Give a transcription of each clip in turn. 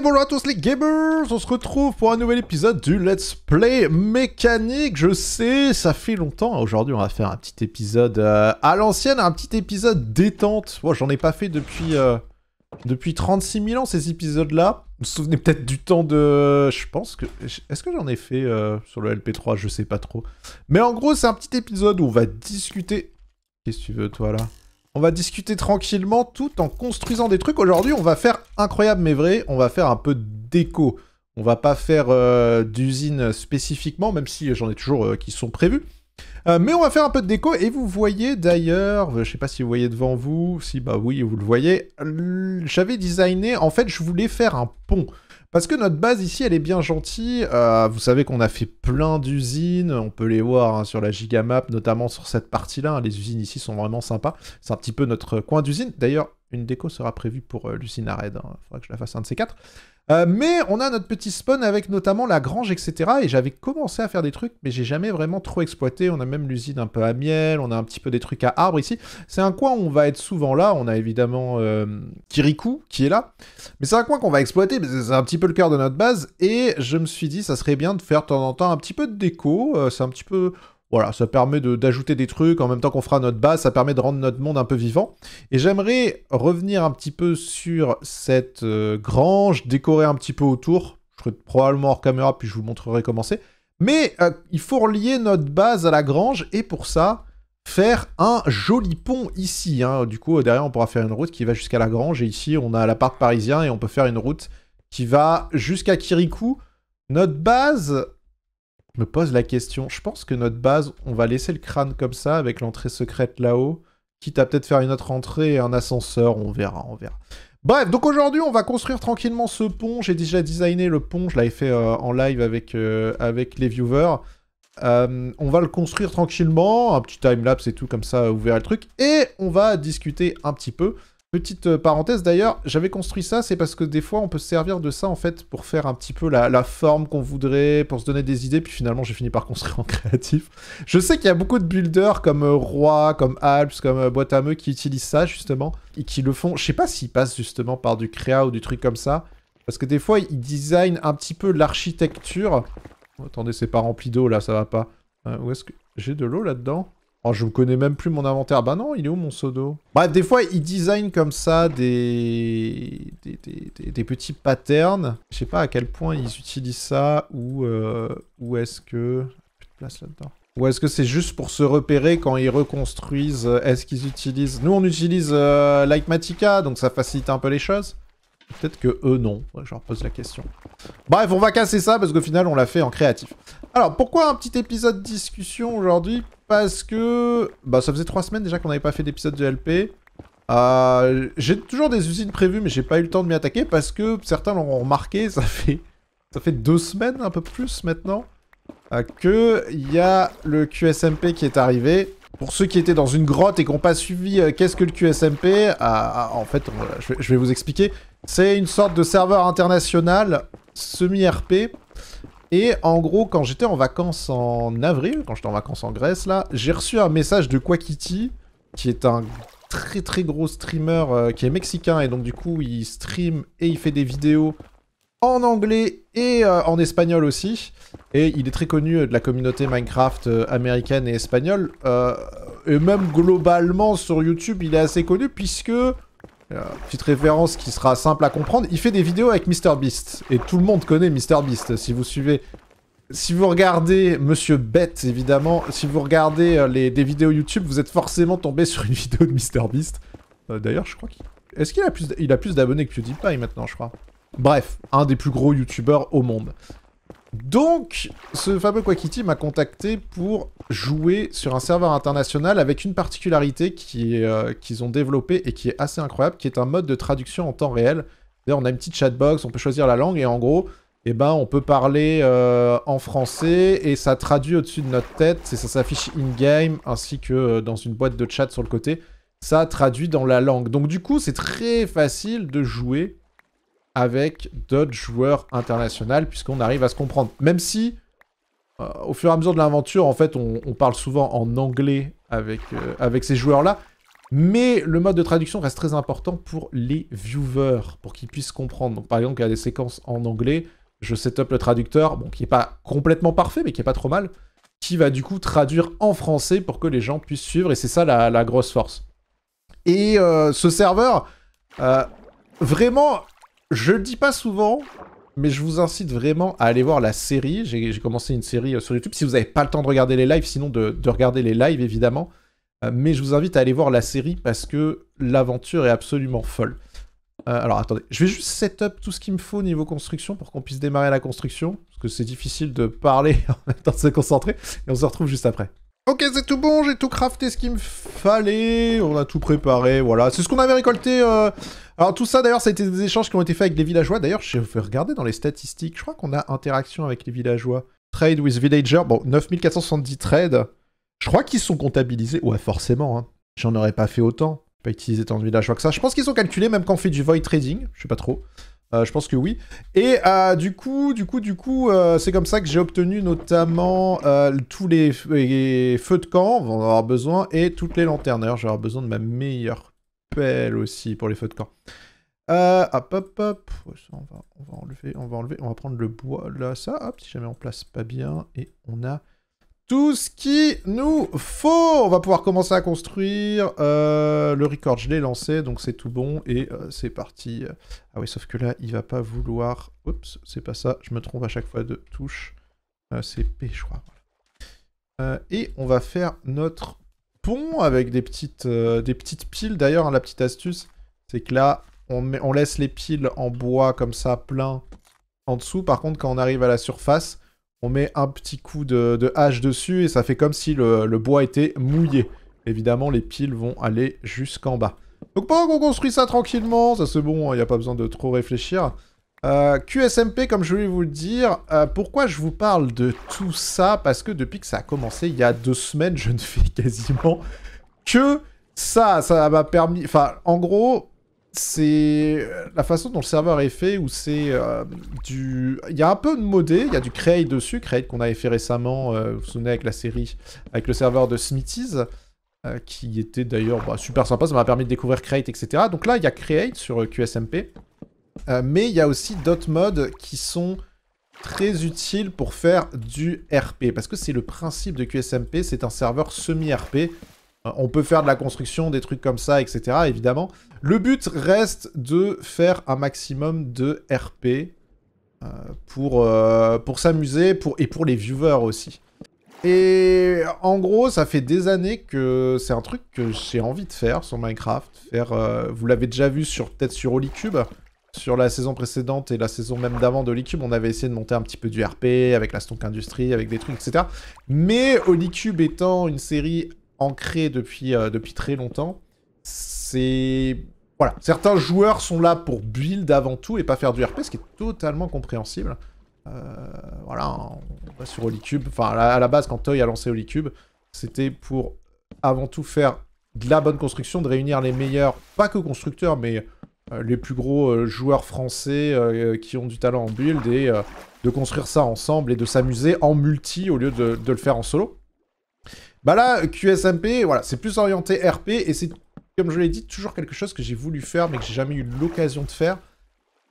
bonjour à tous les gamers, on se retrouve pour un nouvel épisode du Let's Play Mécanique. Je sais, ça fait longtemps. Hein, aujourd'hui, on va faire un petit épisode euh, à l'ancienne, un petit épisode détente. Moi, j'en ai pas fait depuis euh, depuis 36 000 ans ces épisodes-là. Vous vous souvenez peut-être du temps de, je pense que, est-ce que j'en ai fait euh, sur le LP3, je sais pas trop. Mais en gros, c'est un petit épisode où on va discuter. Qu'est-ce que tu veux toi là on va discuter tranquillement tout en construisant des trucs. Aujourd'hui, on va faire incroyable mais vrai. On va faire un peu d'éco. On va pas faire euh, d'usine spécifiquement, même si j'en ai toujours euh, qui sont prévus. Euh, mais on va faire un peu de déco et vous voyez d'ailleurs, je sais pas si vous voyez devant vous, si bah oui vous le voyez, j'avais designé, en fait je voulais faire un pont. Parce que notre base ici, elle est bien gentille. Euh, vous savez qu'on a fait plein d'usines. On peut les voir hein, sur la Gigamap, notamment sur cette partie-là. Les usines ici sont vraiment sympas. C'est un petit peu notre coin d'usine. D'ailleurs, une déco sera prévue pour l'usine euh, l'usine raid. Il hein. faudra que je la fasse un de ces quatre. Euh, mais on a notre petit spawn avec notamment la grange, etc. Et j'avais commencé à faire des trucs, mais j'ai jamais vraiment trop exploité. On a même l'usine un peu à miel, on a un petit peu des trucs à arbres ici. C'est un coin où on va être souvent là. On a évidemment euh, Kirikou qui est là. Mais c'est un coin qu'on va exploiter, c'est un petit peu le cœur de notre base. Et je me suis dit, ça serait bien de faire de temps en temps un petit peu de déco. Euh, c'est un petit peu... Voilà, ça permet d'ajouter des trucs en même temps qu'on fera notre base, ça permet de rendre notre monde un peu vivant. Et j'aimerais revenir un petit peu sur cette euh, grange, décorer un petit peu autour. Je serais probablement hors caméra, puis je vous montrerai comment c'est. Mais euh, il faut relier notre base à la grange, et pour ça, faire un joli pont ici. Hein. Du coup, derrière, on pourra faire une route qui va jusqu'à la grange, et ici, on a la l'appart parisien, et on peut faire une route qui va jusqu'à Kirikou. Notre base, je me pose la question. Je pense que notre base, on va laisser le crâne comme ça, avec l'entrée secrète là-haut. Quitte à peut-être faire une autre entrée un ascenseur, on verra, on verra. Bref, donc aujourd'hui, on va construire tranquillement ce pont. J'ai déjà designé le pont, je l'avais fait euh, en live avec, euh, avec les viewers. Euh, on va le construire tranquillement, un petit timelapse et tout, comme ça, vous verrez le truc. Et on va discuter un petit peu Petite euh, parenthèse d'ailleurs, j'avais construit ça, c'est parce que des fois on peut se servir de ça en fait pour faire un petit peu la, forme qu'on voudrait, pour se donner des idées, puis finalement j'ai fini par construire en créatif. Je sais qu'il y a beaucoup de builders comme euh, Roi, comme Alps, comme euh, Boîte à qui utilisent ça justement, et qui le font. Je sais pas s'ils passent justement par du créa ou du truc comme ça, parce que des fois ils designent un petit peu l'architecture. Oh, attendez, c'est pas rempli d'eau là, ça va pas. où est-ce que j'ai de l'eau là-dedans je ne connais même plus mon inventaire. Bah non, il est où mon pseudo Bref, bah, des fois, ils designent comme ça des, des, petits patterns. Je sais pas à quel point ils utilisent ça ou, euh, ou est-ce que... Plus de place là-dedans. Ou est-ce que c'est juste pour se repérer quand ils reconstruisent euh, Est-ce qu'ils utilisent... Nous, on utilise euh, Lightmatica, donc ça facilite un peu les choses. Peut-être que eux, non. je leur pose la question. Bref, on va casser ça parce qu'au final, on l'a fait en créatif. Alors, pourquoi un petit épisode discussion aujourd'hui Parce que bah, ça faisait trois semaines déjà qu'on n'avait pas fait d'épisode de LP. Euh, j'ai toujours des usines prévues, mais j'ai pas eu le temps de m'y attaquer parce que certains l'ont remarqué, ça fait, ça fait deux semaines, un peu plus maintenant, euh, que il y a le QSMP qui est arrivé. Pour ceux qui étaient dans une grotte et qui n'ont pas suivi euh, qu'est-ce que le QSMP, ah, ah, en fait, je, vais, je vais vous expliquer. C'est une sorte de serveur international semi-RP et en gros, quand j'étais en vacances en avril, quand j'étais en vacances en Grèce, là, j'ai reçu un message de Quackity, qui est un très très gros streamer euh, qui est mexicain, et donc du coup, il stream et il fait des vidéos en anglais et euh, en espagnol aussi. Et il est très connu euh, de la communauté Minecraft américaine et espagnole. et même globalement sur YouTube, il est assez connu puisque euh, petite référence qui sera simple à comprendre. Il fait des vidéos avec MrBeast. Et tout le monde connaît MrBeast. Si vous suivez... Si vous regardez Monsieur Bête, évidemment, si vous regardez euh, les, des vidéos YouTube, vous êtes forcément tombé sur une vidéo de MrBeast. Euh, d'ailleurs, je crois qu'il... Est-ce qu'il a plus, a plus d'abonnés que PewDiePie maintenant, je crois Bref, un des plus gros YouTubeurs au monde. Donc, ce fameux Quackity m'a contacté pour jouer sur un serveur international avec une particularité euh, qu'ils ont développée et qui est assez incroyable, qui est un mode de traduction en temps réel. On a une petite chatbox, on peut choisir la langue et en gros, eh ben, on peut parler euh, en français et ça traduit au-dessus de notre tête et ça s'affiche in-game ainsi que euh, dans une boîte de chat sur le côté. Ça traduit dans la langue. Donc du coup, c'est très facile de jouer avec d'autres joueurs internationaux, puisqu'on arrive à se comprendre. Même si, euh, au fur et à mesure de l'aventure, en fait, on, parle souvent en anglais avec, euh, avec ces joueurs-là, mais le mode de traduction reste très important pour les viewers, pour qu'ils puissent comprendre. Donc, par exemple, il y a des séquences en anglais, je setup le traducteur, bon, qui n'est pas complètement parfait, mais qui n'est pas trop mal, qui va du coup traduire en français pour que les gens puissent suivre, et c'est ça la, grosse force. Et euh, ce serveur, vraiment, je le dis pas souvent, mais je vous incite vraiment à aller voir la série. J'ai commencé une série euh, sur YouTube. Si vous n'avez pas le temps de regarder les lives, sinon de, regarder les lives, évidemment. Euh, mais je vous invite à aller voir la série parce que l'aventure est absolument folle. Euh, alors attendez, je vais juste set up tout ce qu'il me faut niveau construction pour qu'on puisse démarrer la construction. Parce que c'est difficile de parler en même temps de se concentrer. Et on se retrouve juste après. Ok, c'est tout bon, j'ai tout crafté ce qu'il me fallait, on a tout préparé, voilà. C'est ce qu'on avait récolté. Euh. Alors tout ça, d'ailleurs, ça a été des échanges qui ont été faits avec les villageois. D'ailleurs, je vais regarder dans les statistiques, je crois qu'on a interaction avec les villageois. Trade with villager, bon, 9470 trades. Je crois qu'ils sont comptabilisés, ouais, forcément, hein. J'en aurais pas fait autant, pas utilisé tant de villageois que ça. Je pense qu'ils sont calculés même quand on fait du void trading, je sais pas trop. Euh, je pense que oui. Et euh, du coup, du coup, du coup, euh, c'est comme ça que j'ai obtenu notamment tous les, feux de camp, on en avoir besoin, et toutes les lanternes. D'ailleurs, j'aurai besoin de ma meilleure pelle aussi pour les feux de camp. hop, hop, hop. on, va, on va enlever, on va enlever, on va prendre le bois là, ça. Hop, si jamais on place pas bien. Et on a tout ce qui nous faut. On va pouvoir commencer à construire. Euh, le record, je l'ai lancé, donc c'est tout bon. Et euh, c'est parti. Ah oui, sauf que là, il va pas vouloir... Oups, c'est pas ça. Je me trompe à chaque fois de touche. Euh, c'est péchoir. et on va faire notre pont avec des petites, des petites piles. D'ailleurs, hein, la petite astuce, c'est que là, on, on laisse les piles en bois comme ça, plein en dessous. Par contre, quand on arrive à la surface on met un petit coup de, hache dessus et ça fait comme si le, bois était mouillé. Évidemment, les piles vont aller jusqu'en bas. Donc pendant qu'on construit ça tranquillement, ça c'est bon, il hein, n'y a pas besoin de trop réfléchir. Euh, QSMP, comme je voulais vous le dire, euh, pourquoi je vous parle de tout ça Parce que depuis que ça a commencé il y a deux semaines, je ne fais quasiment que ça. Ça m'a permis... Enfin, en gros, c'est euh, la façon dont le serveur est fait, où c'est euh, du... Il y a un peu de modé, il y a du Create dessus, Create qu'on avait fait récemment, euh, vous vous souvenez, avec la série, avec le serveur de Smithies, qui était d'ailleurs bah, super sympa, ça m'a permis de découvrir Create, etc. Donc là, il y a Create sur QSMP, mais il y a aussi d'autres modes qui sont très utiles pour faire du RP, parce que c'est le principe de QSMP, c'est un serveur semi-RP, euh, on peut faire de la construction, des trucs comme ça, etc. Évidemment. Le but reste de faire un maximum de RP euh, pour, euh, pour s'amuser et pour les viewers aussi. Et en gros, ça fait des années que c'est un truc que j'ai envie de faire sur Minecraft. vous l'avez déjà vu sur peut-être sur Holycube, sur la saison précédente et la saison même d'avant de Holycube, on avait essayé de monter un petit peu du RP avec la Stonk Industrie, avec des trucs, etc. Mais Holycube étant une série ancré depuis, euh, depuis très longtemps. C'est. Voilà. Certains joueurs sont là pour build avant tout et pas faire du RP, ce qui est totalement compréhensible. Euh, voilà, on va sur Cube Enfin, à la base, quand Toy a lancé Holycube, c'était pour avant tout faire de la bonne construction, de réunir les meilleurs, pas que constructeurs, mais euh, les plus gros joueurs français qui ont du talent en build et de construire ça ensemble et de s'amuser en multi au lieu de, le faire en solo. Bah là, QSMP, voilà, c'est plus orienté RP et c'est, comme je l'ai dit, toujours quelque chose que j'ai voulu faire mais que j'ai jamais eu l'occasion de faire.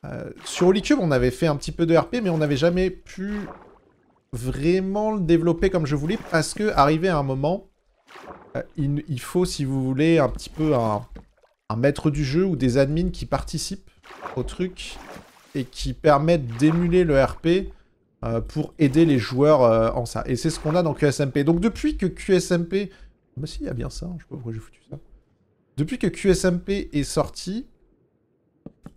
Euh, sur Holycube, on avait fait un petit peu de RP, mais on n'avait jamais pu vraiment le développer comme je voulais, parce que arrivé à un moment, euh, il, faut, si vous voulez, un petit peu un, un, maître du jeu ou des admins qui participent au truc et qui permettent d'émuler le RP euh, pour aider les joueurs euh, en ça. Et c'est ce qu'on a dans QSMP. Donc depuis que QSMP... Ah bah si, il y a bien ça, hein, je sais pas j'ai foutu ça. Depuis que QSMP est sorti,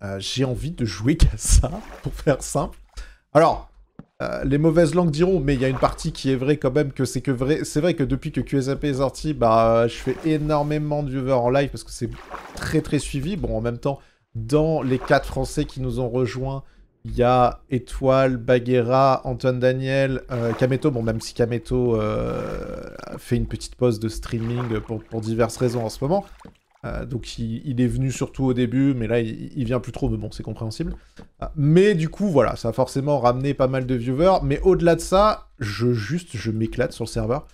euh, j'ai envie de jouer qu'à ça, pour faire ça. Alors, les mauvaises langues diront, mais il y a une partie qui est vraie quand même, que c'est que vrai... C'est vrai que depuis que QSMP est sorti, bah, je fais énormément de viewers en live, parce que c'est très très suivi. Bon, en même temps, dans les 4 Français qui nous ont rejoints, il y a Étoile, Baguera, Antoine Daniel, euh, Kameto. Bon, même si Kameto euh, fait une petite pause de streaming pour, diverses raisons en ce moment. Euh, donc il, est venu surtout au début, mais là il, vient plus trop, mais bon, c'est compréhensible. Mais du coup, voilà, ça a forcément ramené pas mal de viewers. Mais au-delà de ça, je juste, je m'éclate sur le serveur.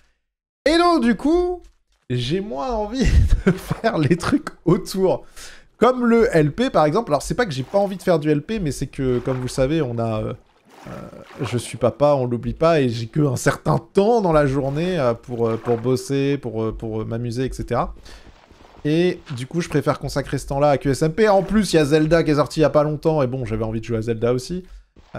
Et donc, du coup, j'ai moins envie de faire les trucs autour. Comme le LP, par exemple. Alors, c'est pas que j'ai pas envie de faire du LP, mais c'est que, comme vous le savez, on a... Euh, euh, je suis papa, on l'oublie pas, et j'ai que un certain temps dans la journée euh, pour, pour bosser, pour, pour m'amuser, etc. Et du coup, je préfère consacrer ce temps-là à QSMP. En plus, il y a Zelda qui est sorti il y a pas longtemps, et bon, j'avais envie de jouer à Zelda aussi.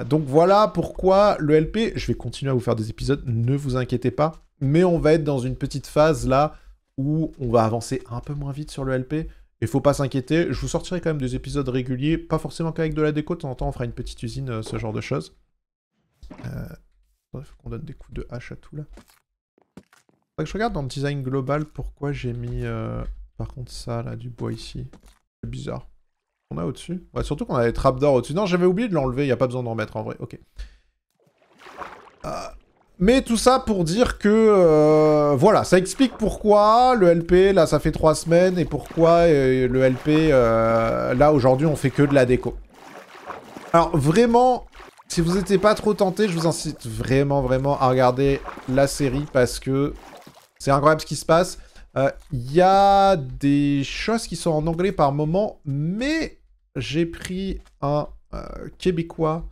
Donc voilà pourquoi le LP, je vais continuer à vous faire des épisodes, ne vous inquiétez pas, mais on va être dans une petite phase là où on va avancer un peu moins vite sur le LP. Et faut pas s'inquiéter, je vous sortirai quand même des épisodes réguliers, pas forcément qu'avec de la déco, de temps en temps on fera une petite usine, euh, ce genre de choses. Euh, faut qu'on donne des coups de hache à tout là. Faut que je regarde dans le design global pourquoi j'ai mis euh, par contre ça là, du bois ici. C'est bizarre. On a au-dessus Ouais, surtout qu'on a les trappes d'or au-dessus. Non, j'avais oublié de l'enlever, il n'y a pas besoin d'en remettre en vrai. Ok. Ah, mais tout ça pour dire que, euh, voilà, ça explique pourquoi le LP, là, ça fait trois semaines, et pourquoi euh, le LP, euh, là, aujourd'hui, on fait que de la déco. Alors, vraiment, si vous n'étiez pas trop tenté, je vous incite vraiment, vraiment à regarder la série, parce que c'est incroyable ce qui se passe. Il y a des choses qui sont en anglais par moment, mais j'ai pris un québécois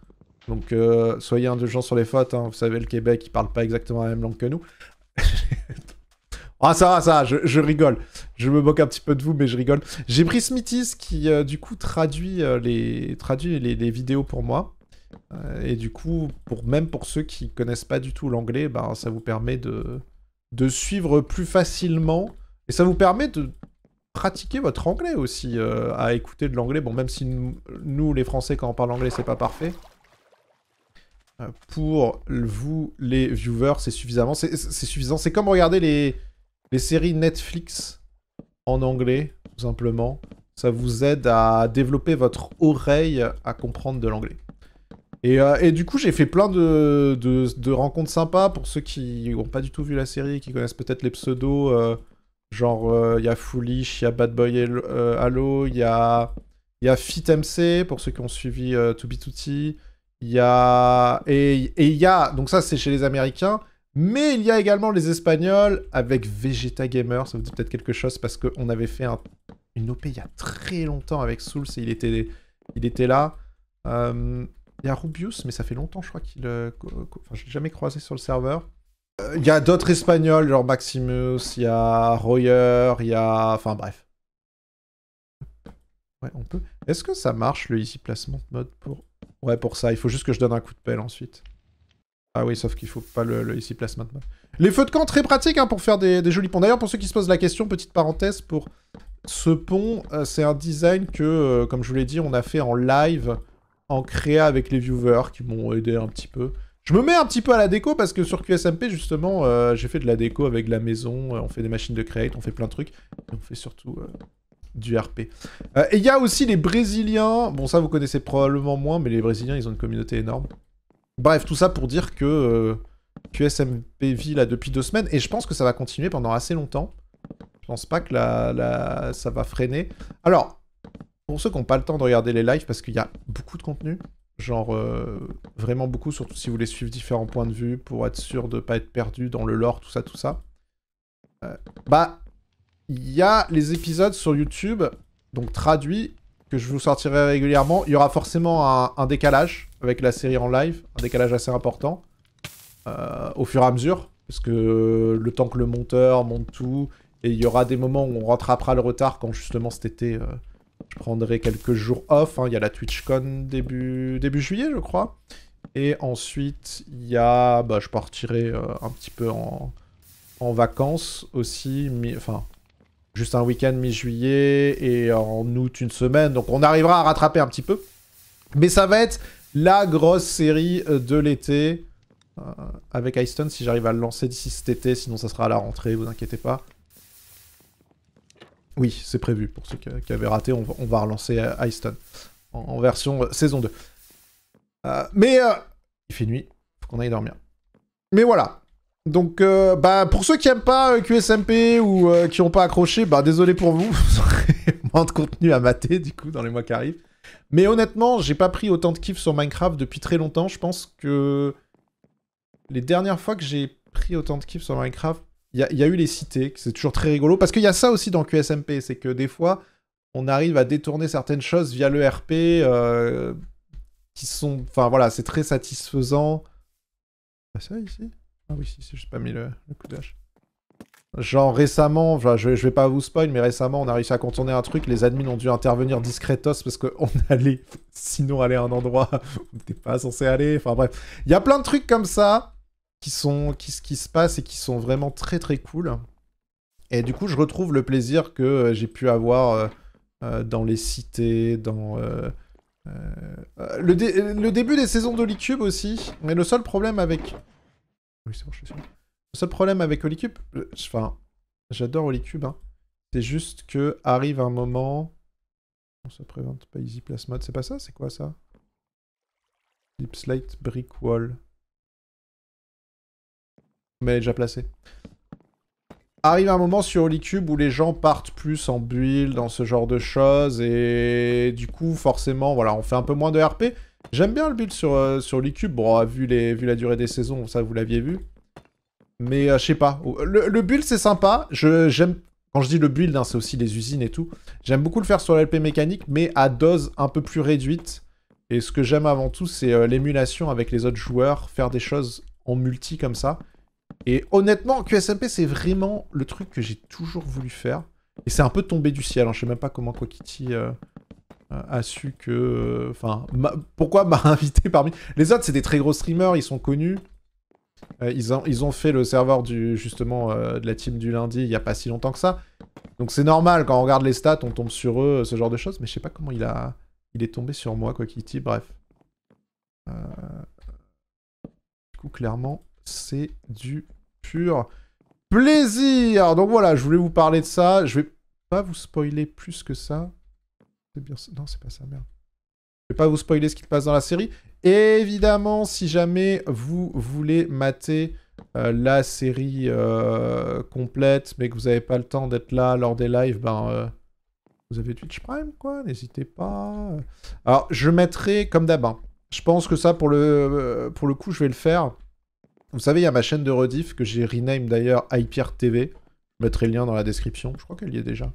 donc un euh, soyez gens sur les fautes. Hein. Vous savez, le Québec, ils parle pas exactement la même langue que nous. ah ça va, ça je, rigole. Je me moque un petit peu de vous, mais je rigole. J'ai pris Smithis qui, euh, du coup, traduit, euh, les, traduit les, les, vidéos pour moi. et du coup, pour, même pour ceux qui connaissent pas du tout l'anglais, ben, ça vous permet de, de suivre plus facilement. Et ça vous permet de pratiquer votre anglais aussi, à écouter de l'anglais. Bon, même si nous les Français, quand on parle anglais, c'est pas parfait. Euh, pour vous, les viewers, c'est suffisamment. C'est suffisant. C'est comme regarder les, séries Netflix en anglais, tout simplement. Ça vous aide à développer votre oreille à comprendre de l'anglais. Et, euh, du coup, j'ai fait plein de, rencontres sympas pour ceux qui n'ont pas du tout vu la série, qui connaissent peut-être les pseudos. Euh, genre, il y a Foolish, il y a Bad Boy Halo, il y a, y FitMC pour ceux qui ont suivi To Be il y a. Et, il y a. Donc, ça, c'est chez les Américains. Mais il y a également les Espagnols avec Vegeta Gamer. Ça vous dit peut-être quelque chose parce qu'on avait fait une OP il y a très longtemps avec Souls et il était, il était là. Euh, il y a Rubius, mais ça fait longtemps, je crois qu'il. Euh, enfin, je l'ai jamais croisé sur le serveur. Euh, il y a d'autres Espagnols, genre Maximus, il y a Royer, il y a. Enfin, bref. Ouais, on peut. Est-ce que ça marche le Easy Placement Mode pour Ouais, pour ça, il faut juste que je donne un coup de pelle ensuite. Ah oui, sauf qu'il faut pas le, ici place maintenant. Les feux de camp, très pratiques hein, pour faire des, jolis ponts. D'ailleurs, pour ceux qui se posent la question, petite parenthèse, pour ce pont, euh, c'est un design que, euh, comme je vous l'ai dit, on a fait en live, en créa avec les viewers qui m'ont aidé un petit peu. Je me mets un petit peu à la déco parce que sur QSMP, justement, euh, j'ai fait de la déco avec la maison, on fait des machines de create, on fait plein de trucs. on fait surtout du RP. Euh, et il y a aussi les Brésiliens. Bon, ça, vous connaissez probablement moins, mais les Brésiliens, ils ont une communauté énorme. Bref, tout ça pour dire que euh, QSMP vit là depuis deux semaines, et je pense que ça va continuer pendant assez longtemps. Je pense pas que ça va freiner. Alors, pour ceux qui n'ont pas le temps de regarder les lives, parce qu'il y a beaucoup de contenu, genre euh, vraiment beaucoup, surtout si vous voulez suivre différents points de vue pour être sûr de ne pas être perdu dans le lore, tout ça, tout ça. bah, il y a les épisodes sur YouTube, donc traduits, que je vous sortirai régulièrement. Il y aura forcément un, décalage avec la série en live, un décalage assez important, euh, au fur et à mesure, parce que le temps que le monteur monte tout, et il y aura des moments où on rattrapera le retard quand justement cet été, euh, je prendrai quelques jours off. Hein. Il y a la TwitchCon début, début juillet, je crois. Et ensuite, il y a, bah, je partirai euh, un petit peu en, en vacances aussi, mais enfin, juste un week-end mi-juillet et en août une semaine. Donc on arrivera à rattraper un petit peu. Mais ça va être la grosse série euh, de l'été. Euh, avec Heiston si j'arrive à le lancer d'ici cet été, sinon ça sera à la rentrée, vous inquiétez pas. Oui, c'est prévu. Pour ceux qui, avaient raté, on, va relancer Iceton euh, en, version saison 2. mais il fait nuit, faut qu'on aille dormir. Mais voilà, donc, euh, bah, pour ceux qui n'aiment pas euh, QSMP ou euh, qui n'ont pas accroché, bah, désolé pour vous. Vous aurez moins de contenu à mater, du coup, dans les mois qui arrivent. Mais honnêtement, j'ai pas pris autant de kiff sur Minecraft depuis très longtemps. Je pense que les dernières fois que j'ai pris autant de kiff sur Minecraft, il y, a eu les cités, c'est toujours très rigolo. Parce qu'il y a ça aussi dans QSMP, c'est que des fois, on arrive à détourner certaines choses via le RP qui sont. Enfin, voilà, c'est très satisfaisant. Bah, ça ici ah oui, si, si, j'ai pas mis le, coup d'âge. Genre récemment, je, vais pas vous spoil, mais récemment on a réussi à contourner un truc, les admins ont dû intervenir discretos parce qu'on allait sinon aller à un endroit où on n'était pas censé aller, enfin bref. Il y a plein de trucs comme ça qui, sont, qui, qui se passent et qui sont vraiment très très cool. Et du coup je retrouve le plaisir que euh, j'ai pu avoir euh, euh, dans les cités, dans... le, le, début des saisons Cube aussi, mais le seul problème avec oui, c'est bon, je suis Le seul problème avec Holycube, euh, enfin, j'adore Holycube, hein, c'est juste que arrive un moment. On se présente pas Easy Place c'est pas ça C'est quoi ça Deep Slate Brick Wall. Mais déjà placé. Arrive un moment sur Cube où les gens partent plus en build, dans ce genre de choses, et du coup, forcément, voilà, on fait un peu moins de RP. J'aime bien le build sur, euh, sur le Bon, ah, vu, les, la durée des saisons, ça vous l'aviez vu. Mais euh, je sais pas. Le, build, c'est sympa. J'aime. Quand je dis le build, hein, c'est aussi les usines et tout. J'aime beaucoup le faire sur l'LP mécanique, mais à dose un peu plus réduite. Et ce que j'aime avant tout, c'est euh, l'émulation avec les autres joueurs, faire des choses en multi comme ça. Et honnêtement, QSMP, c'est vraiment le truc que j'ai toujours voulu faire. Et c'est un peu tombé du ciel. Hein. Je sais même pas comment Quackity euh, a su que... Euh, enfin, pourquoi m'a invité parmi... Les autres, c'est des très gros streamers, ils sont connus. Euh, ils, ont, ils ont fait le serveur du, justement de la team du lundi il n'y a pas si longtemps que ça. Donc c'est normal, quand on regarde les stats, on tombe sur eux, ce genre de choses. Mais je sais pas comment il a... Il est tombé sur moi, quoi Kitty, bref. Du coup, clairement, c'est du pur plaisir. Donc voilà, je voulais vous parler de ça. Je vais pas vous spoiler plus que ça bien Non, c'est pas ça, merde. Je vais pas vous spoiler ce qui se passe dans la série. Évidemment, si jamais vous voulez mater euh, la série euh, complète, mais que vous n'avez pas le temps d'être là lors des lives, ben, euh, vous avez Twitch Prime, quoi. N'hésitez pas. Alors, je mettrai comme d'hab. Hein, je pense que ça, pour le, pour le coup, je vais le faire. Vous savez, il y a ma chaîne de rediff que j'ai rename d'ailleurs IPR TV. Je mettrai le lien dans la description. Je crois qu'elle y est déjà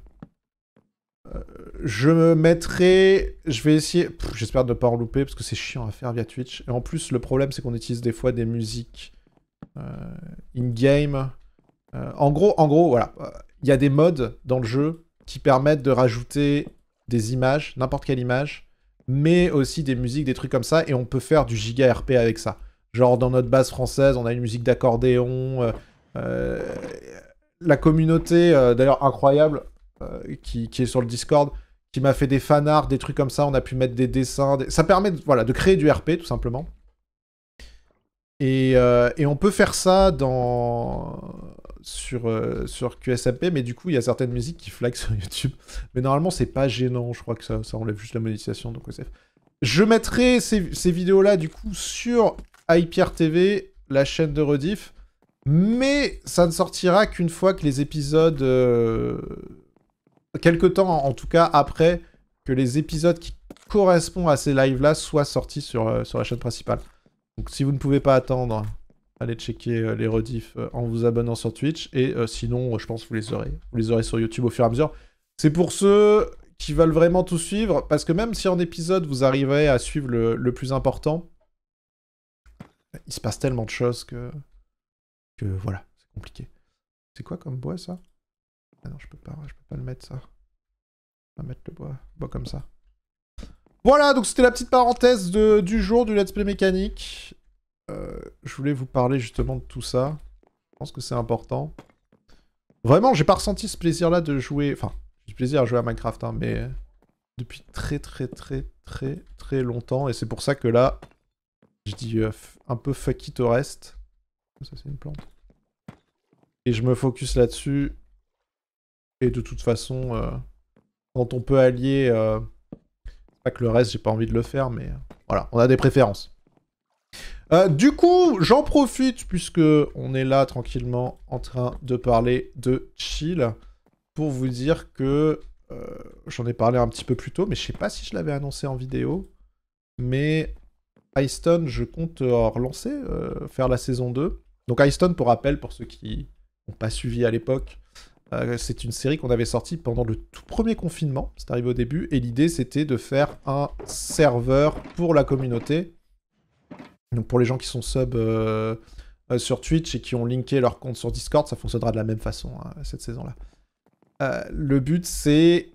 je me mettrai. Je vais essayer. J'espère ne pas en louper parce que c'est chiant à faire via Twitch. Et en plus, le problème, c'est qu'on utilise des fois des musiques euh, in-game. Euh, en gros, en gros, voilà. Il y a des modes dans le jeu qui permettent de rajouter des images, n'importe quelle image, mais aussi des musiques, des trucs comme ça. Et on peut faire du giga RP avec ça. Genre, dans notre base française, on a une musique d'accordéon. Euh, la communauté, d'ailleurs, incroyable euh, qui, est sur le Discord, qui m'a fait des fanarts, des trucs comme ça. On a pu mettre des dessins. Ça permet voilà, de créer du RP, tout simplement. Euh, et, on peut faire ça dans... sur, euh, sur QSMP, mais du coup, il y a certaines musiques qui flaguent sur YouTube. Mais normalement, c'est pas gênant. Je crois que ça, ça enlève juste la monétisation, donc Je mettrai ces, vidéos-là, du coup, sur iPierre TV, la chaîne de rediff. Mais ça ne sortira qu'une fois que les épisodes quelque temps, en tout cas, après que les épisodes qui correspondent à ces lives-là soient sortis sur, euh, sur la chaîne principale. Donc si vous ne pouvez pas attendre, allez checker euh, les rediffs euh, en vous abonnant sur Twitch. Et sinon, je pense que vous les aurez. Vous les aurez sur YouTube au fur et à mesure. C'est pour ceux qui veulent vraiment tout suivre, parce que même si en épisode vous arrivez à suivre le, le plus important, il se passe tellement de choses que, que voilà, c'est compliqué. C'est quoi comme bois ça ah non, je peux pas, je peux pas le mettre ça. peux mettre le bois, bois comme ça. Voilà, donc c'était la petite parenthèse du jour du Let's Play mécanique. Euh, je voulais vous parler justement de tout ça. Je pense que c'est important. Vraiment, j'ai pas ressenti ce plaisir-là de jouer... Enfin, j'ai du plaisir à jouer à Minecraft, hein, mais... Depuis très très très très très longtemps. Et c'est pour ça que là, je dis euh, un peu fuck it au reste. Ça, c'est une plante. Et je me focus là-dessus et de toute façon, euh, quand on peut allier, avec euh, pas que le reste, j'ai pas envie de le faire, mais euh, voilà, on a des préférences. du coup, j'en profite puisque on est là tranquillement en train de parler de chill pour vous dire que j'en ai parlé un petit peu plus tôt, mais je sais pas si je l'avais annoncé en vidéo, mais Heistone, je compte relancer, faire la saison 2. Donc Heistone, pour rappel, pour ceux qui n'ont pas suivi à l'époque, euh, c'est une série qu'on avait sortie pendant le tout premier confinement, c'est arrivé au début, et l'idée c'était de faire un serveur pour la communauté. Donc pour les gens qui sont subs euh, euh, sur Twitch et qui ont linké leur compte sur Discord, ça fonctionnera de la même façon hein, cette saison-là. le but c'est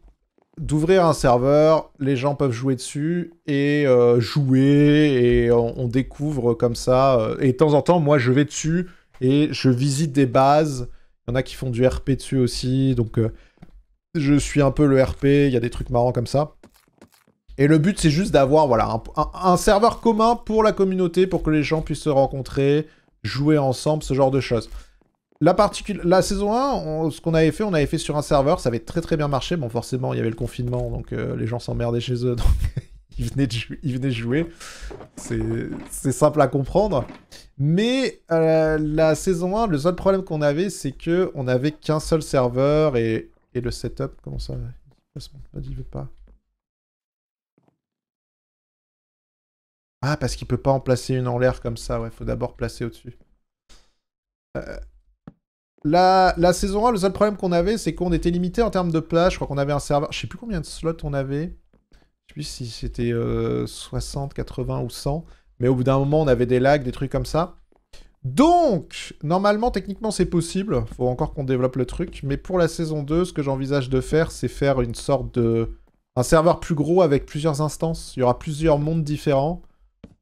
d'ouvrir un serveur, les gens peuvent jouer dessus et jouer et on, découvre comme ça. et de temps en temps, moi je vais dessus et je visite des bases il y en a qui font du RP dessus aussi, donc euh, je suis un peu le RP, il y a des trucs marrants comme ça. Et le but, c'est juste d'avoir voilà, un, serveur commun pour la communauté, pour que les gens puissent se rencontrer, jouer ensemble, ce genre de choses. La, la saison 1, ce qu'on avait fait, on avait fait sur un serveur, ça avait très très bien marché. Bon, forcément, il y avait le confinement, donc euh, les gens s'emmerdaient chez eux, donc il venait, de jouer. C'est simple à comprendre. Mais euh, la saison 1, le seul problème qu'on avait, c'est que on avait qu'un seul serveur et, le setup. Comment ça Il veut pas. Ah, parce qu'il peut pas en placer une en l'air comme ça. Ouais, faut d'abord placer au-dessus. Euh, la, saison 1, le seul problème qu'on avait, c'est qu'on était limité en termes de place. Je crois qu'on avait un serveur. Je sais plus combien de slots on avait. Je sais plus si c'était 60, euh, 80 ou 100. Mais au bout d'un moment, on avait des lags, des trucs comme ça. Donc, normalement, techniquement, c'est possible. Faut encore qu'on développe le truc. Mais pour la saison 2, ce que j'envisage de faire, c'est faire une sorte de... Un serveur plus gros avec plusieurs instances. Il y aura plusieurs mondes différents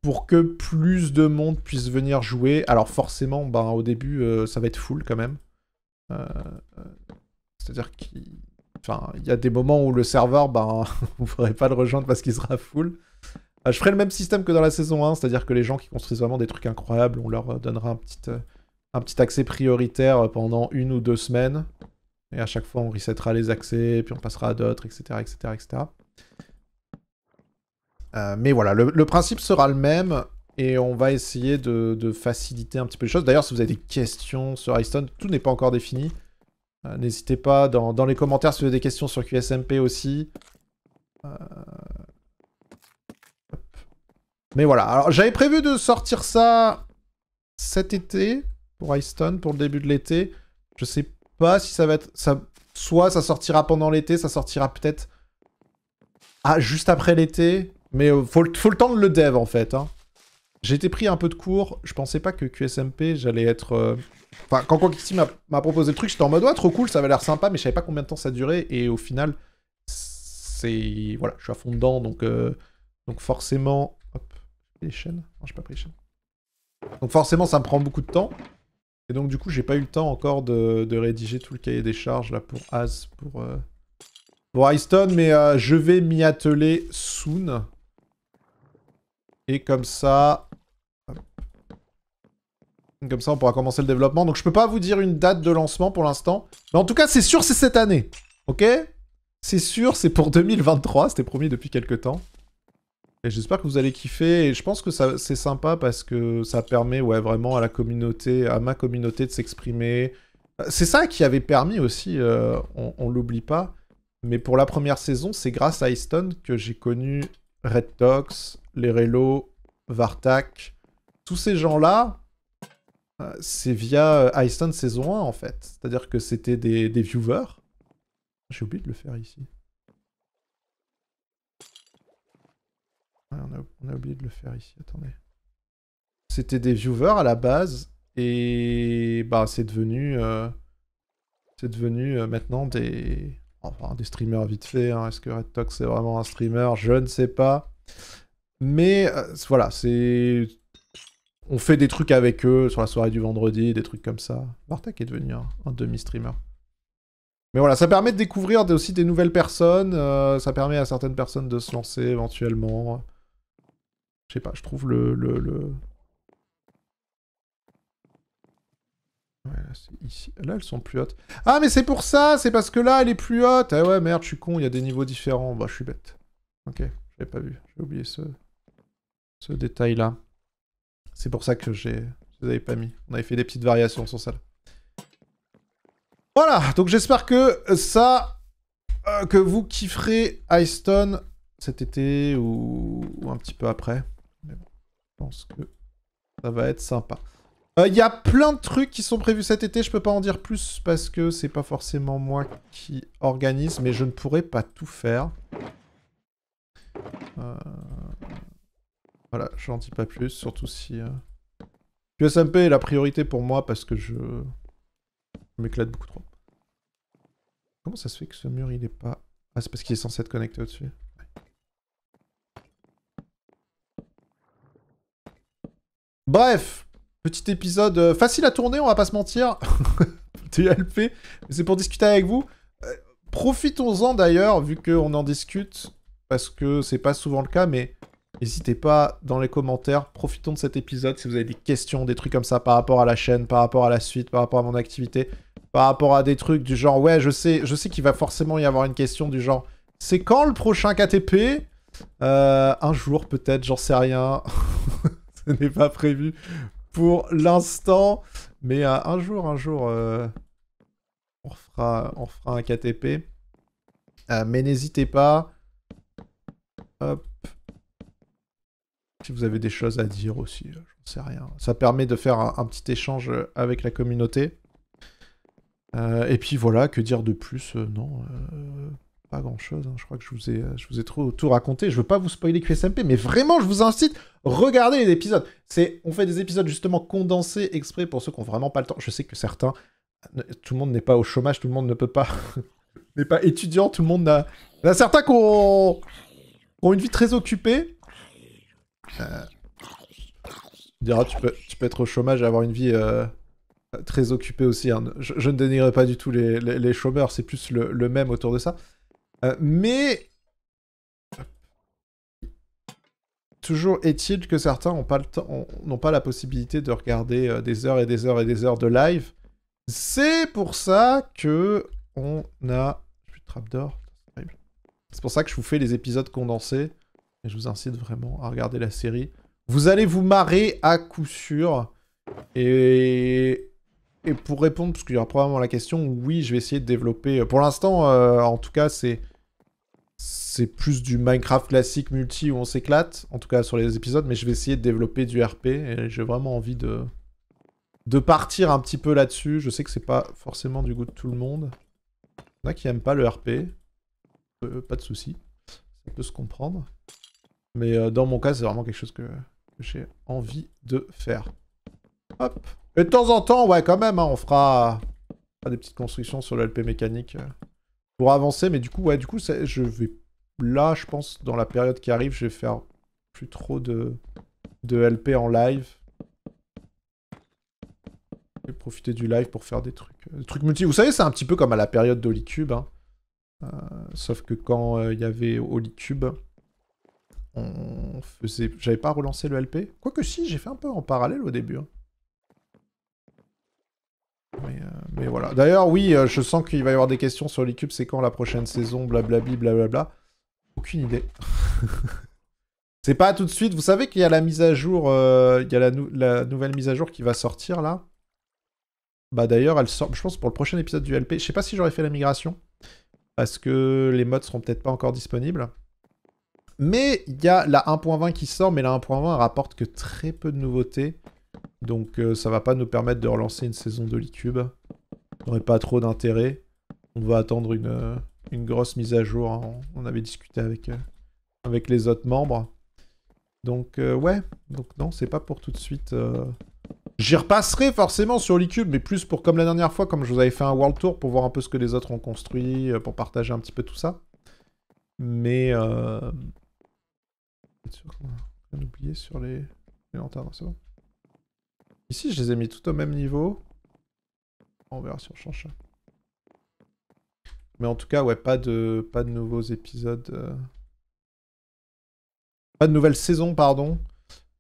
pour que plus de monde puisse venir jouer. Alors forcément, ben, au début, euh, ça va être full quand même. Euh, c'est-à-dire qu'il Enfin, il y a des moments où le serveur, ben, vous ne pourrez pas le rejoindre parce qu'il sera full. Euh, je ferai le même système que dans la saison 1, c'est-à-dire que les gens qui construisent vraiment des trucs incroyables, on leur euh, donnera un petit, euh, un petit accès prioritaire pendant une ou deux semaines. Et à chaque fois, on resettera les accès, puis on passera à d'autres, etc., etc., etc. mais voilà, le, principe sera le même et on va essayer de, de faciliter un petit peu les choses. D'ailleurs, si vous avez des questions sur Hearthstone, tout n'est pas encore défini. Euh, n'hésitez pas dans, les commentaires si vous avez des questions sur QSMP aussi. Euh, Mais voilà, alors j'avais prévu de sortir ça cet été pour Iston pour le début de l'été. Je sais pas si ça va être... Ça... Soit ça sortira pendant l'été, ça sortira peut-être ah, juste après l'été. Mais euh, faut, faut, le temps de le dev en fait. Hein. J'étais été pris un peu de cours. Je pensais pas que QSMP, j'allais être... Enfin, quand Quackity m'a proposé le truc, j'étais en mode, ouais, trop cool, ça avait l'air sympa, mais je savais pas combien de temps ça durait. Et au final, c'est. Voilà, je suis à fond dedans, donc, euh, donc forcément. Hop, les chaînes. Non, j'ai pas pris les chaînes. Donc forcément, ça me prend beaucoup de temps. Et donc, du coup, j'ai pas eu le temps encore de... rédiger tout le cahier des charges là pour As, pour. Euh... Pour mais euh, je vais m'y atteler soon. Et comme ça, comme ça, on pourra commencer le développement. Donc, je peux pas vous dire une date de lancement pour l'instant. Mais en tout cas, c'est sûr, c'est cette année. Ok C'est sûr, c'est pour 2023. C'était promis depuis quelques temps. Et j'espère que vous allez kiffer. Et je pense que c'est sympa parce que ça permet ouais, vraiment à la communauté, à ma communauté de s'exprimer. C'est ça qui avait permis aussi, euh, on, on l'oublie pas. Mais pour la première saison, c'est grâce à Easton que j'ai connu Red Tox, Lerello, Vartak. Tous ces gens-là, euh, c'est via euh, Iceland saison 1 en fait. C'est-à-dire que c'était des, viewers. J'ai oublié de le faire ici. on, a, oublié de le faire ici, attendez. C'était des viewers à la base et bah c'est devenu euh, c'est devenu maintenant des enfin des streamers vite fait. Hein. Est-ce que Red Talk c'est vraiment un streamer Je ne sais pas. Mais voilà, c'est on fait des trucs avec eux sur la soirée du vendredi, des trucs comme ça. Bartak est devenu un, demi-streamer. Mais voilà, ça permet de découvrir aussi des nouvelles personnes, euh, ça permet à certaines personnes de se lancer éventuellement. Je sais pas, je trouve le... le, là, ici. là, elles sont plus hautes. Ah, mais c'est pour ça C'est parce que là, elle est plus haute Ah ouais, merde, je suis con, il y a des niveaux différents. Bah, je suis bête. Ok, j'avais pas vu. J'ai oublié ce, ce détail-là. C'est pour ça que j'ai... ne les avais pas mis. On avait fait des petites variations sur ça. Voilà, donc j'espère que ça... Euh, que vous kifferez stone cet été ou... un petit peu après. Mais bon, je pense que ça va être sympa. Il euh, y a plein de trucs qui sont prévus cet été, je peux pas en dire plus parce que c'est pas forcément moi qui organise, mais je ne pourrais pas tout faire. Euh... Voilà, je n'en dis pas plus, surtout si... Euh, QSMP est la priorité pour moi parce que je, je m'éclate beaucoup trop. Comment ça se fait que ce mur il n'est pas... Ah c'est parce qu'il est censé être connecté au-dessus. Bref, petit épisode euh, facile à tourner, on va pas se mentir. TLP, c'est pour discuter avec vous. Euh, profitons-en d'ailleurs, vu qu'on en discute, parce que c'est pas souvent le cas, mais N'hésitez pas dans les commentaires. Profitons de cet épisode. Si vous avez des questions, des trucs comme ça par rapport à la chaîne, par rapport à la suite, par rapport à mon activité, par rapport à des trucs du genre ouais, je sais, je sais qu'il va forcément y avoir une question du genre c'est quand le prochain KTP euh, Un jour peut-être, j'en sais rien. Ce n'est pas prévu pour l'instant, mais euh, un jour, un jour, euh, on fera, on fera un KTP. mais n'hésitez pas. Hop. Si vous avez des choses à dire aussi, euh, je ne sais rien. Ça permet de faire un, petit échange euh, avec la communauté. Euh, et puis voilà, que dire de plus Non, pas grand chose. Hein. Je crois que je vous ai, je vous ai trop, tout raconté. Je veux pas vous spoiler QSMP, mais vraiment, je vous incite, regardez les épisodes. C'est, on fait des épisodes justement condensés exprès pour ceux qui n'ont vraiment pas le temps. Je sais que certains, tout le monde n'est pas au chômage, tout le monde ne peut pas, n'est pas étudiant, tout le monde a. Il y en a certains qui ont une vie très occupée tu tu peux, être au chômage et avoir une vie euh, très occupée aussi. Hein. Je, ne dénigrerai pas du tout les, chômeurs, c'est plus le, même autour de ça. Euh, mais... Toujours est-il que certains n'ont pas, pas la possibilité de regarder euh, des heures et des heures et des heures de live. C'est pour ça que on a... d'or, c'est pour ça que je vous fais les épisodes condensés et je vous incite vraiment à regarder la série. Vous allez vous marrer à coup sûr. Et, pour répondre, parce qu'il y aura probablement la question, oui, je vais essayer de développer. Euh, pour l'instant, euh, en tout cas, c'est plus du Minecraft classique multi où on s'éclate, en tout cas sur les épisodes, mais je vais essayer de développer du RP et j'ai vraiment envie de, de partir un petit peu là-dessus. Je sais que c'est pas forcément du goût de tout le monde. Il y en a qui n'aiment pas le RP. Euh, pas de souci, ça peut se comprendre. Mais euh, dans mon cas, c'est vraiment quelque chose que, j'ai envie de faire. Hop. Et de temps en temps, ouais, quand même, hein, on fera, des petites constructions sur le LP mécanique euh, pour avancer. Mais du coup, ouais, du coup, je vais... Là, je pense, dans la période qui arrive, je vais faire plus trop de, de LP en live. Je profiter du live pour faire des trucs. Euh, des trucs multi. Vous savez, c'est un petit peu comme à la période d'Holycube. Hein. sauf que quand il y avait Holycube, on J'avais pas relancé le LP. Quoique si, j'ai fait un peu en parallèle au début. Hein. Euh, mais, voilà. D'ailleurs, oui, euh, je sens qu'il va y avoir des questions sur l'icube. C'est quand la prochaine saison bla blablabla. Aucune idée. c'est pas tout de suite. Vous savez qu'il y a la mise à jour, euh, il y a la, nouvelle mise à jour qui va sortir là. Bah d'ailleurs, elle sort, je pense, pour le prochain épisode du LP. Je sais pas si j'aurais fait la migration. Parce que les mods seront peut-être pas encore disponibles. Mais il y a la 1.20 qui sort, mais la 1.20 rapporte que très peu de nouveautés. Donc ça euh, ça va pas nous permettre de relancer une saison de Ça N'aurait pas trop d'intérêt. On va attendre une, euh, grosse mise à jour. Hein. On avait discuté avec, euh, avec les autres membres. Donc ouais, donc non, c'est pas pour tout de suite. J'y repasserai forcément sur l'ecube, mais plus pour comme la dernière fois, comme je vous avais fait un World Tour pour voir un peu ce que les autres ont construit, pour partager un petit peu tout ça. Mais euh, oublié sur les, lanternes, hein, c'est bon. Ici, je les ai mis tout au même niveau. On verra si on change ça. Mais en tout cas, ouais, pas de, pas de nouveaux épisodes. Euh, pas de nouvelle saison, pardon.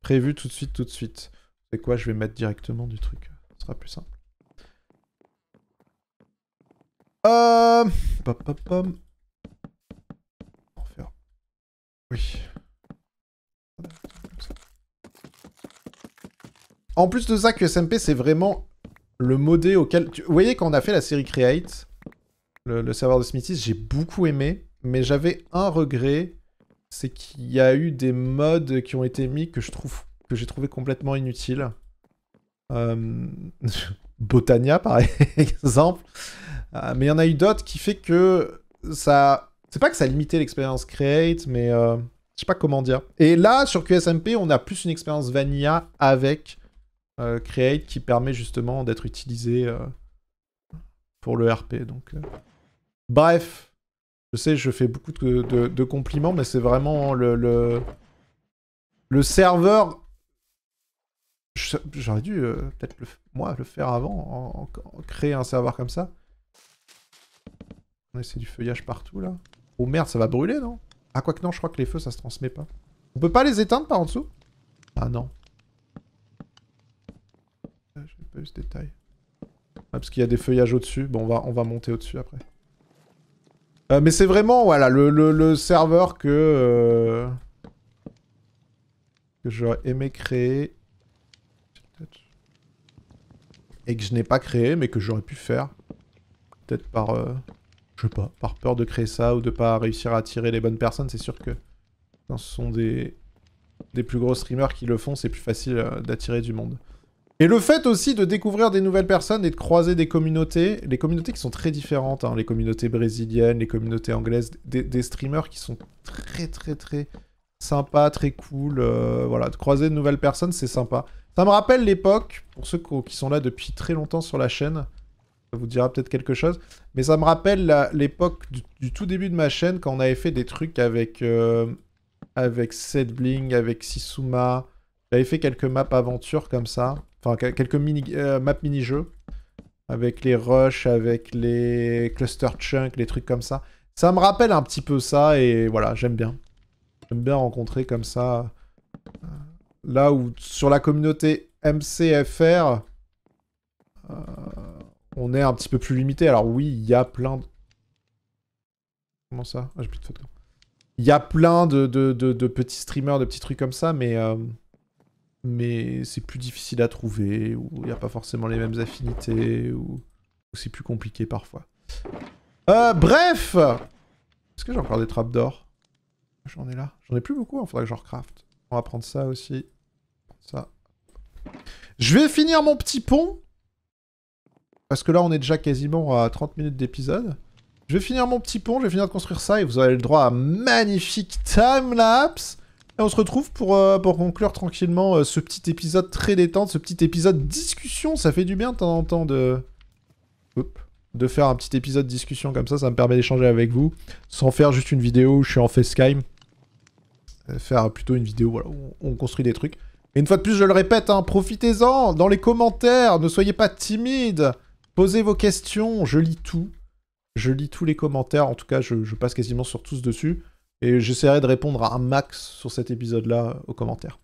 prévu tout de suite, tout de suite. C'est quoi Je vais mettre directement du truc. Ce sera plus simple. Euh... Pop, pop, pop. Oui. En plus de ça, QSMP, c'est vraiment le modé auquel... Vous voyez, quand on a fait la série Create, le, serveur de Smithies, j'ai beaucoup aimé, mais j'avais un regret, c'est qu'il y a eu des modes qui ont été mis que je trouve que j'ai trouvé complètement inutiles. Euh, Botania, par exemple. Euh, mais il y en a eu d'autres qui fait que ça... C'est pas que ça limitait l'expérience Create, mais... Euh, je sais pas comment dire. Et là, sur QSMP, on a plus une expérience vanilla avec euh, Create qui permet justement d'être utilisé euh, pour le RP. Donc, euh. Bref, je sais, je fais beaucoup de, compliments, mais c'est vraiment le, le, serveur. J'aurais dû peut-être le, moi le faire avant, en, créer un serveur comme ça. On essaie du feuillage partout là. Oh merde, ça va brûler non Ah quoi que non, je crois que les feux ça se transmet pas. On peut pas les éteindre par en dessous Ah non pas ce détail. Ah, parce qu'il y a des feuillages au-dessus. Bon, on va, on va monter au-dessus après. Euh, mais c'est vraiment, voilà, le, serveur que... Euh, que j'aurais aimé créer. Et que je n'ai pas créé, mais que j'aurais pu faire. Peut-être par... Euh, je sais pas, par peur de créer ça ou de pas réussir à attirer les bonnes personnes. C'est sûr que quand ce sont des, des plus gros streamers qui le font, c'est plus facile d'attirer du monde. Et le fait aussi de découvrir des nouvelles personnes et de croiser des communautés, les communautés qui sont très différentes, hein, les communautés brésiliennes, les communautés anglaises, des, streamers qui sont très très très sympas, très cool. Euh, voilà, de croiser de nouvelles personnes, c'est sympa. Ça me rappelle l'époque, pour ceux qui sont là depuis très longtemps sur la chaîne, ça vous dira peut-être quelque chose, mais ça me rappelle l'époque du, tout début de ma chaîne quand on avait fait des trucs avec, euh, avec avec Sisuma. J'avais fait quelques maps aventures comme ça. Enfin, quelques mini, euh, maps mini-jeux. Avec les rushs, avec les cluster chunks, les trucs comme ça. Ça me rappelle un petit peu ça et voilà, j'aime bien. J'aime bien rencontrer comme ça. Euh, là où sur la communauté MCFR, euh, on est un petit peu plus limité. Alors oui, il y a plein de... Comment ça Ah, j'ai plus de photos. Il y a plein de, de, petits streamers, de petits trucs comme ça, mais mais c'est plus difficile à trouver, ou il n'y a pas forcément les mêmes affinités, ou, c'est plus compliqué parfois. Euh, bref Est-ce que j'ai encore des trappes d'or J'en ai là. J'en ai plus beaucoup, il hein. faudrait que j'en recraft. On va prendre ça aussi. Ça. Je vais finir mon petit pont. Parce que là, on est déjà quasiment à 30 minutes d'épisode. Je vais finir mon petit pont, je vais finir de construire ça et vous aurez le droit à un magnifique time-lapse. Et on se retrouve pour, euh, conclure tranquillement euh, ce petit épisode très détente, ce petit épisode discussion. Ça fait du bien de temps en temps de... faire un petit épisode discussion comme ça. Ça me permet d'échanger avec vous sans faire juste une vidéo où je suis en FaceTime. Euh, faire plutôt une vidéo où on construit des trucs. Et une fois de plus, je le répète, hein, profitez-en dans les commentaires. Ne soyez pas timide. Posez vos questions. Je lis tout. Je lis tous les commentaires. En tout cas, je passe quasiment sur tous dessus. Et j'essaierai de répondre à un max sur cet épisode-là euh, aux commentaires.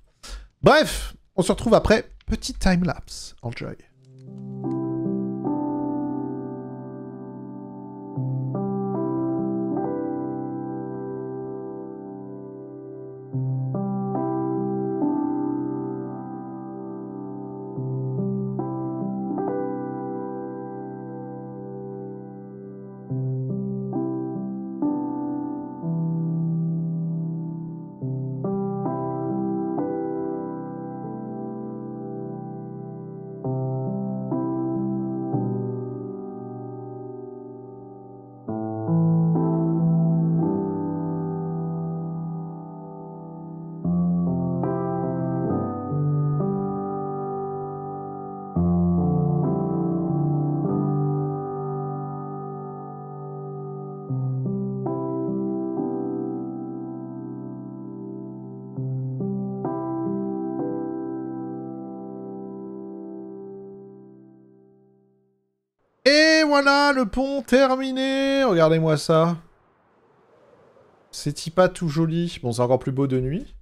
Bref, on se retrouve après. Petit time-lapse. Enjoy. voilà, le pont terminé Regardez-moi ça. C'est pas tout joli. Bon, c'est encore plus beau de nuit.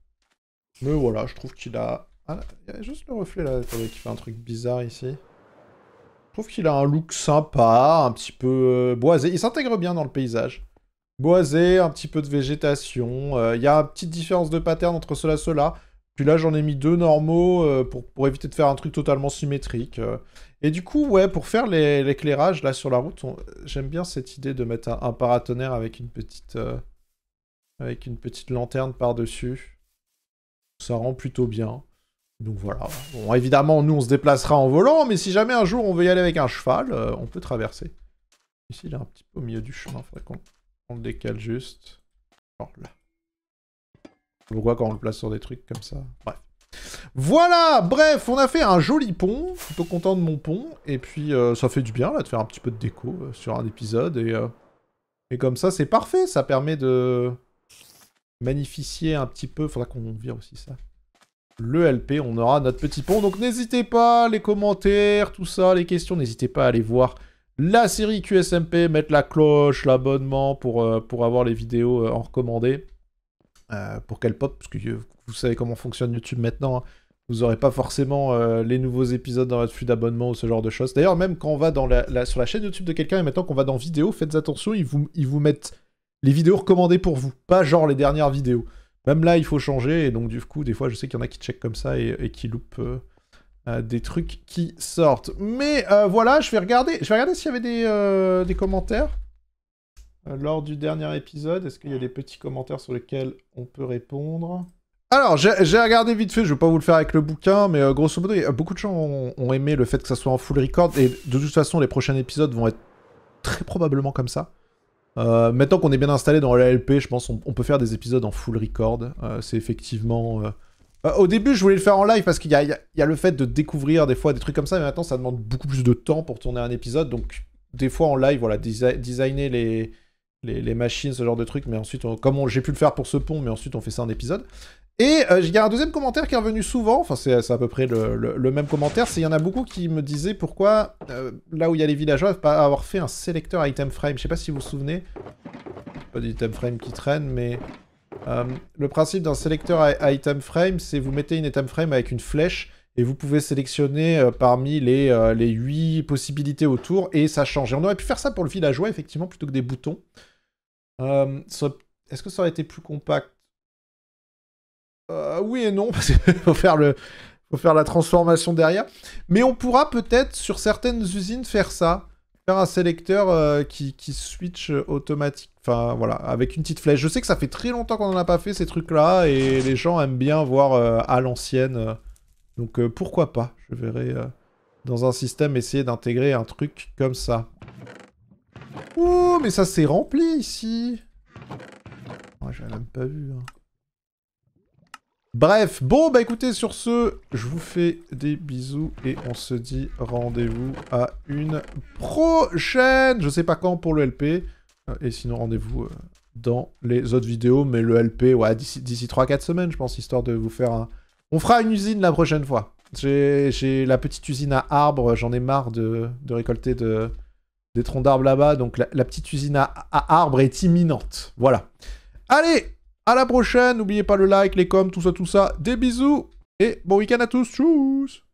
Mais voilà, je trouve qu'il a... Ah, il y a juste le reflet là, qui fait un truc bizarre ici. Je trouve qu'il a un look sympa, un petit peu euh, boisé. Il s'intègre bien dans le paysage. Boisé, un petit peu de végétation. Euh, il y a une petite différence de pattern entre cela et cela. Puis là, j'en ai mis deux normaux euh, pour, éviter de faire un truc totalement symétrique. Euh. Et du coup, ouais, pour faire l'éclairage là sur la route, j'aime bien cette idée de mettre un, paratonnerre avec une petite euh, avec une petite lanterne par dessus. Ça rend plutôt bien. Donc voilà. Bon, évidemment, nous on se déplacera en volant, mais si jamais un jour on veut y aller avec un cheval, on peut traverser. Ici, il est un petit peu au milieu du chemin. Faudrait qu'on le décale juste. Alors là. Pourquoi quand on le place sur des trucs comme ça Bref. Voilà, bref, on a fait un joli pont, plutôt content de mon pont, et puis euh, ça fait du bien de faire un petit peu de déco euh, sur un épisode, euh, et, comme ça c'est parfait, ça permet de magnifier un petit peu, faudra qu'on vire aussi ça. Le LP, on aura notre petit pont, donc n'hésitez pas, les commentaires, tout ça, les questions, n'hésitez pas à aller voir la série QSMP, mettre la cloche, l'abonnement pour, pour avoir les vidéos en recommandé. Euh, pour qu'elle pop, parce que euh, vous savez comment fonctionne YouTube maintenant. Hein. Vous n'aurez pas forcément euh, les nouveaux épisodes dans votre flux d'abonnement ou ce genre de choses. D'ailleurs, même quand on va dans la, sur la chaîne YouTube de quelqu'un et maintenant qu'on va dans vidéo, faites attention, ils vous, mettent les vidéos recommandées pour vous, pas genre les dernières vidéos. Même là, il faut changer, et donc du coup, des fois, je sais qu'il y en a qui check comme ça et, qui loupent des trucs qui sortent. Mais voilà, je vais regarder, regarder s'il y avait des commentaires. Euh, lors du dernier épisode. Est-ce qu'il y a des petits commentaires sur lesquels on peut répondre alors, j'ai regardé vite fait, je vais pas vous le faire avec le bouquin, mais euh, grosso modo, beaucoup de gens ont, aimé le fait que ça soit en full record, et de toute façon, les prochains épisodes vont être très probablement comme ça. Euh, maintenant qu'on est bien installé dans l'ALP, je pense qu'on peut faire des épisodes en full record. c'est effectivement. au début, je voulais le faire en live parce qu'il y, a le fait de découvrir des fois des trucs comme ça, mais maintenant ça demande beaucoup plus de temps pour tourner un épisode. Donc, des fois en live, voilà, designer les, les, machines, ce genre de trucs. Mais ensuite, on, comme j'ai pu le faire pour ce pont, mais ensuite on fait ça en épisode. Et euh, j'ai il y a un deuxième commentaire qui est revenu souvent, enfin c'est à peu près le, même commentaire, c'est il y en a beaucoup qui me disaient pourquoi euh, là où il y a les villageois, pas avoir fait un sélecteur item frame. Je sais pas si vous vous souvenez, pas d'item frame qui traîne, mais euh, le principe d'un sélecteur item frame, c'est vous mettez une item frame avec une flèche et vous pouvez sélectionner parmi les, les 8 possibilités autour et ça change. Et on aurait pu faire ça pour le villageois effectivement plutôt que des boutons. Euh, est-ce que ça aurait été plus compact euh, Oui et non, parce qu'il faut faire le... Faut faire la transformation derrière. Mais on pourra peut-être, sur certaines usines, faire ça. Faire un sélecteur euh, qui, qui, switch automatique. Enfin, voilà, avec une petite flèche. Je sais que ça fait très longtemps qu'on n'en a pas fait, ces trucs-là, et les gens aiment bien voir à l'ancienne. Donc, pourquoi pas Je verrai dans un système essayer d'intégrer un truc comme ça. Ouh, mais ça s'est rempli ici. Moi, ah, même pas vu. Hein. Bref, bon, bah écoutez, sur ce, je vous fais des bisous et on se dit rendez-vous à une prochaine. Je sais pas quand pour le LP. Euh, et sinon, rendez-vous euh, dans les autres vidéos. Mais le LP, ouais, d'ici 3-4 semaines, je pense, histoire de vous faire un... On fera une usine la prochaine fois. J'ai la petite usine à arbres, j'en ai marre de récolter de, des troncs d'arbres là-bas. Donc la, petite usine à, à, arbres est imminente. Voilà. Allez, à la prochaine. N'oubliez pas le like, les coms, tout ça, tout ça. Des bisous et bon week-end à tous. Tchuss